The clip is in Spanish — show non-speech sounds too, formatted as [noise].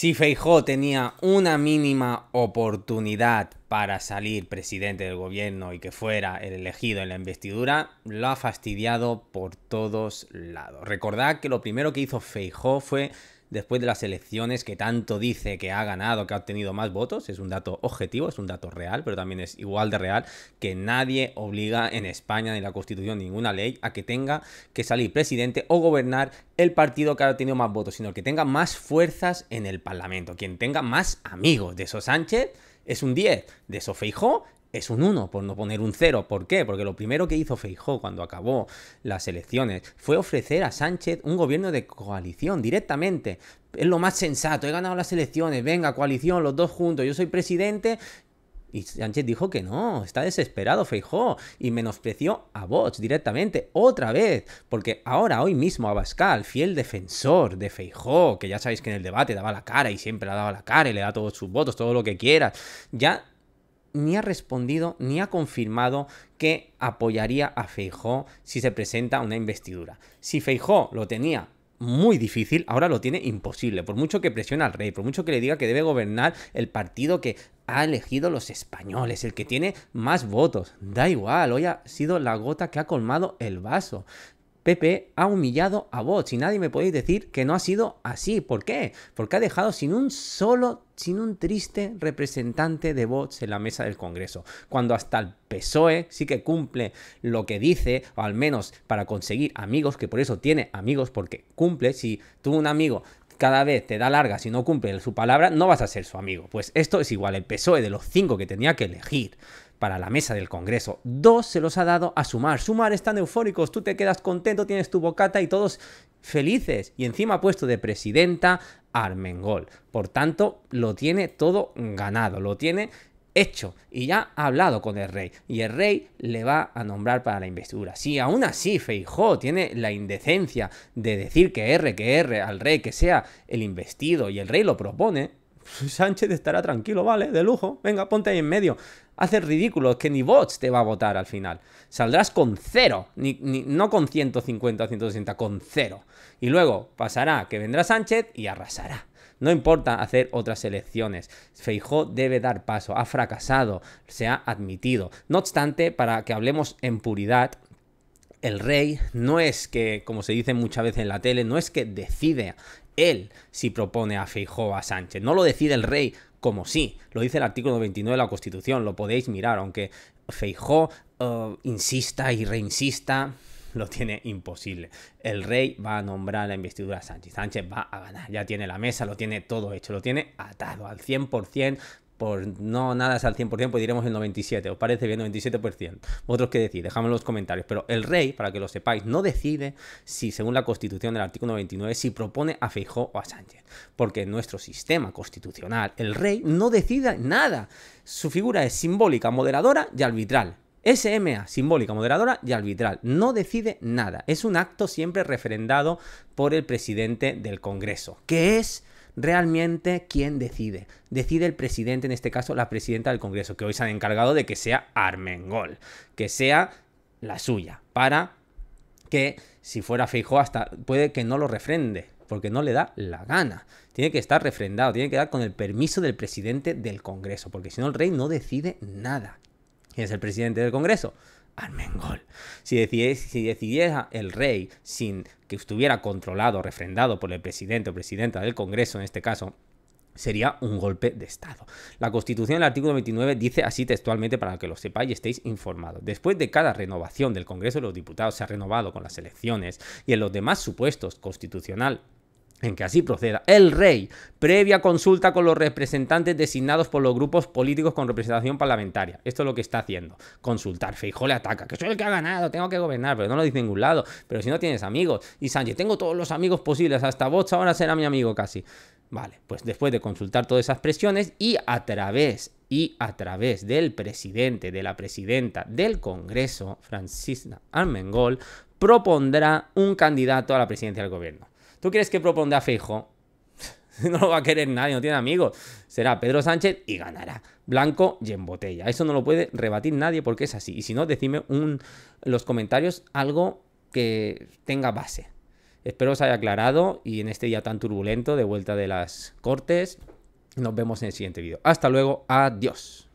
Si Feijó tenía una mínima oportunidad para salir presidente del gobierno y que fuera el elegido en la investidura, lo ha fastidiado por todos lados. Recordad que lo primero que hizo Feijó fue después de las elecciones que tanto dice que ha ganado, que ha obtenido más votos, es un dato objetivo, es un dato real, pero también es igual de real que nadie obliga en España ni la Constitución ninguna ley a que tenga que salir presidente o gobernar el partido que ha obtenido más votos, sino que tenga más fuerzas en el Parlamento, quien tenga más amigos de eso Sánchez es un 10, de eso Fijo es un 1, por no poner un 0. ¿Por qué? Porque lo primero que hizo Feijó cuando acabó las elecciones fue ofrecer a Sánchez un gobierno de coalición directamente. Es lo más sensato, he ganado las elecciones, venga, coalición, los dos juntos, yo soy presidente. Y Sánchez dijo que no, está desesperado Feijó y menospreció a Vox directamente, otra vez, porque ahora, hoy mismo, Abascal, fiel defensor de Feijó, que ya sabéis que en el debate daba la cara y siempre la daba la cara y le da todos sus votos, todo lo que quiera, ya ni ha respondido ni ha confirmado que apoyaría a Feijó si se presenta una investidura. Si Feijó lo tenía muy difícil, ahora lo tiene imposible, por mucho que presione al rey, por mucho que le diga que debe gobernar el partido que ha elegido los españoles, el que tiene más votos. Da igual, hoy ha sido la gota que ha colmado el vaso. Pepe ha humillado a bots y nadie me podéis decir que no ha sido así. ¿Por qué? Porque ha dejado sin un solo, sin un triste representante de bots en la mesa del Congreso. Cuando hasta el PSOE sí que cumple lo que dice, o al menos para conseguir amigos, que por eso tiene amigos, porque cumple. Si tú un amigo cada vez te da larga si no cumple su palabra, no vas a ser su amigo. Pues esto es igual, el PSOE de los cinco que tenía que elegir para la mesa del Congreso. Dos se los ha dado a Sumar. Sumar están eufóricos, tú te quedas contento, tienes tu bocata y todos felices. Y encima ha puesto de presidenta Armengol. Por tanto, lo tiene todo ganado, lo tiene hecho y ya ha hablado con el rey y el rey le va a nombrar para la investidura. Si aún así Feijó tiene la indecencia de decir que R, que R al rey que sea el investido y el rey lo propone, [laughs] Sánchez estará tranquilo, vale, de lujo. Venga, ponte ahí en medio. Haces ridículo, es que ni Vox te va a votar al final. Saldrás con cero, no con 150 o 160, con cero. Y luego pasará que vendrá Sánchez y arrasará. No importa hacer otras elecciones. Feijó debe dar paso. Ha fracasado. Se ha admitido. No obstante, para que hablemos en puridad, el rey no es que, como se dice muchas veces en la tele, no es que decide él si propone a Feijóo a Sánchez. No lo decide el rey como sí. Lo dice el artículo 29 de la Constitución. Lo podéis mirar, aunque Feijóo eh, insista y reinsista lo tiene imposible. El rey va a nombrar la investidura a Sánchez. Sánchez va a ganar. Ya tiene la mesa, lo tiene todo hecho, lo tiene atado al 100%. Por pues no nada es al 100%, pues diremos el 97%, os parece bien 97%. Otros qué decís, dejadme en los comentarios. Pero el rey, para que lo sepáis, no decide si, según la constitución del artículo 99, si propone a Feijó o a Sánchez. Porque en nuestro sistema constitucional, el rey no decide nada. Su figura es simbólica, moderadora y arbitral. SMA, simbólica, moderadora y arbitral. No decide nada. Es un acto siempre referendado por el presidente del Congreso, que es realmente quién decide. Decide el presidente, en este caso la presidenta del Congreso, que hoy se han encargado de que sea Armengol, que sea la suya, para que si fuera Feijóo hasta puede que no lo refrende, porque no le da la gana. Tiene que estar refrendado, tiene que dar con el permiso del presidente del Congreso, porque si no el rey no decide nada. ¿Quién es el presidente del Congreso? Armengol. Si si decidiera el rey, sin que estuviera controlado, refrendado por el presidente o presidenta del Congreso en este caso, sería un golpe de Estado. La Constitución, el artículo 29, dice así textualmente para que lo sepáis y estéis informados. Después de cada renovación del Congreso de los Diputados, se ha renovado con las elecciones y en los demás supuestos constitucional en que así proceda, el rey, previa consulta con los representantes designados por los grupos políticos con representación parlamentaria. Esto es lo que está haciendo, consultar. Feijó le ataca, que soy el que ha ganado, tengo que gobernar, pero no lo dice ningún lado. Pero si no tienes amigos, y Sánchez, tengo todos los amigos posibles, hasta Vox ahora será mi amigo casi. Vale, pues después de consultar todas esas presiones y a través, y a través del presidente, de la presidenta del Congreso, Francisca Armengol, propondrá un candidato a la presidencia del gobierno. ¿Tú quieres que proponga fijo? [laughs] no lo va a querer nadie, no tiene amigos. Será Pedro Sánchez y ganará. Blanco y en botella. Eso no lo puede rebatir nadie porque es así. Y si no, decime un, en los comentarios algo que tenga base. Espero os haya aclarado y en este día tan turbulento de vuelta de las cortes, nos vemos en el siguiente vídeo. Hasta luego, adiós.